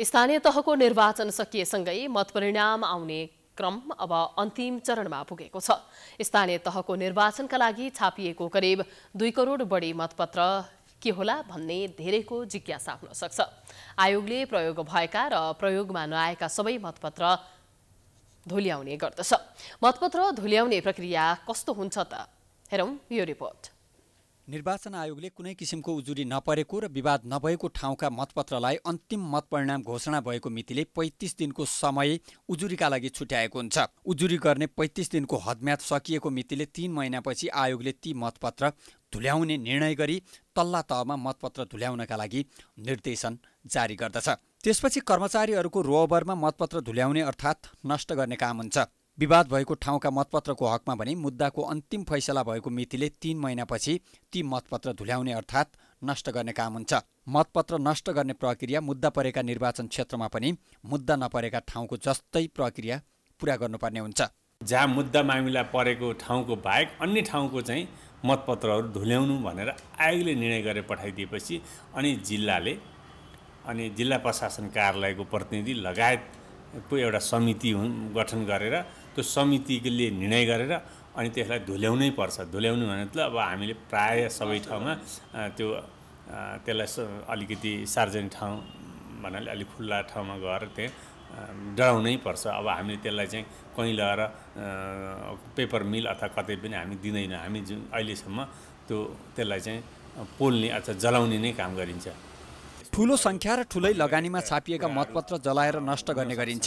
स्थानीय तहको निर्वाचन सकिएसँगै मतपरिणाम आउने क्रम अब अन्तिम चरणमा पुगेको छ स्थानीय तहको निर्वाचनका लागि छापिएको करिब दुई करोड बढी मतपत्र के होला भन्ने धेरैको जिज्ञासा हुन सक्छ आयोगले प्रयोग भएका र प्रयोगमा नआएका सबै मतपत्र धुल्याउने गर्दछ मतपत्र धुल्याउने प्रक्रिया कस्तो हुन्छ त हेरौँ यो रिपोर्ट निर्वाचन आयोगले कुनै किसिमको उजुरी नपरेको र विवाद नभएको ठाउँका मतपत्रलाई अन्तिम मतपरिणाम घोषणा भएको मितिले पैँतिस दिनको समय उजुरीका लागि छुट्याएको हुन्छ उजुरी गर्ने पैँतिस दिनको हदम्याद सकिएको मितिले तीन महिनापछि आयोगले ती मतपत्र धुल्याउने निर्णय गरी तल्ला तहमा मतपत्र धुल्याउनका लागि निर्देशन जारी गर्दछ त्यसपछि कर्मचारीहरूको रोबरमा मतपत्र धुल्याउने अर्थात् नष्ट गर्ने काम हुन्छ विवाद भएको ठाउँका मतपत्रको हकमा भने मुद्दाको अन्तिम फैसला भएको मितिले तीन महिनापछि ती मतपत्र धुल्याउने अर्थात् नष्ट गर्ने काम हुन्छ मतपत्र नष्ट गर्ने प्रक्रिया मुद्दा परेका निर्वाचन क्षेत्रमा पनि मुद्दा नपरेका ठाउँको जस्तै प्रक्रिया पुरा गर्नुपर्ने हुन्छ जहाँ मुद्दा मामिला परेको ठाउँको बाहेक अन्य ठाउँको चाहिँ मतपत्रहरू धुल्याउनु भनेर आयोगले निर्णय गरेर पठाइदिएपछि अनि जिल्लाले अनि जिल्ला प्रशासन कार्यालयको प्रतिनिधि लगायतको एउटा समिति गठन गरेर त्यो समितिले निर्णय गरेर अनि त्यसलाई धुल्याउनै पर्छ धुल्याउनु भने त अब हामीले प्रायः सबै ठाउँमा त्यो त्यसलाई अलिकति सार्वजनिक ठाउँ भन्नाले अलिक खुल्ला ठाउँमा गएर त्यहाँ डराउनै पर्छ अब हामीले त्यसलाई चाहिँ कहीँ लगाएर पेपर मिल अथवा कतै पनि हामी दिँदैनौँ हामी जुन अहिलेसम्म त्यो त्यसलाई चाहिँ पोल्ने अथवा जलाउने नै काम गरिन्छ ठुलो सङ्ख्या र ठुलै लगानीमा छापिएका मतपत्र जलाएर नष्ट गर्ने गरिन्छ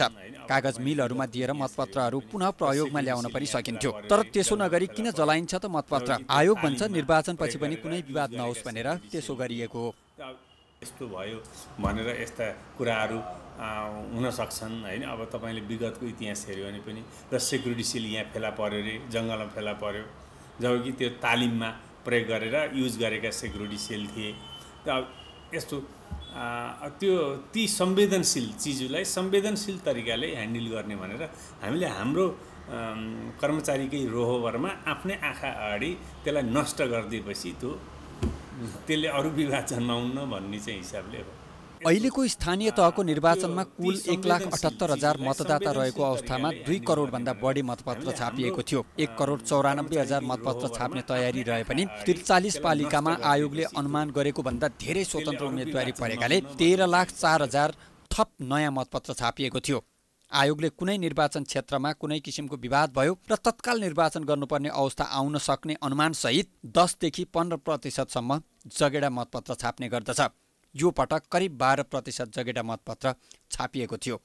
कागज मिलहरूमा दिएर मतपत्रहरू पुनः प्रयोगमा ल्याउन पनि सकिन्थ्यो तर त्यसो नगरी किन जलाइन्छ त मतपत्र आयोग भन्छ निर्वाचनपछि पनि कुनै विवाद नहोस् भनेर त्यसो गरिएको हो यस्तो भयो भनेर यस्ता कुराहरू हुन सक्छन् होइन अब तपाईँले विगतको इतिहास हेऱ्यो भने पनि र सेक्युरिटी सिल यहाँ फेला पऱ्यो अरे जङ्गलमा फेला पऱ्यो जबकि त्यो तालिममा प्रयोग गरेर युज गरेका सेक्युरिटी सिल थिए र यस्तो त्यो ती संवेदनशील चिजलाई संवेदनशील तरिकाले ह्यान्डल गर्ने भनेर हामीले हाम्रो कर्मचारीकै रोहोभरमा आफ्नै आँखा अगाडि त्यसलाई नष्ट गरिदिएपछि त्यो त्यसले अरू विवाद जन्माउन्न भन्ने चाहिँ हिसाबले हो अहिलेको स्थानीय तहको निर्वाचनमा कुल एक लाख अठहत्तर हजार मतदाता रहेको अवस्थामा दुई करोडभन्दा बढी मतपत्र छापिएको थियो एक करोड चौरानब्बे हजार मतपत्र छाप्ने तयारी रहे पनि त्रिचालिस पालिकामा आयोगले अनुमान गरेको भन्दा धेरै स्वतन्त्र उम्मेदवारी परेकाले तेह्र लाख चार हजार थप नयाँ मतपत्र छापिएको थियो आयोगले कुनै निर्वाचन क्षेत्रमा कुनै किसिमको विवाद भयो र तत्काल निर्वाचन गर्नुपर्ने अवस्था आउन सक्ने अनुमानसहित दसदेखि पन्ध्र प्रतिशतसम्म जगेडा मतपत्र छाप्ने गर्दछ यो पटक करिब बाह्र प्रतिशत जगेडा मतपत्र छापिएको थियो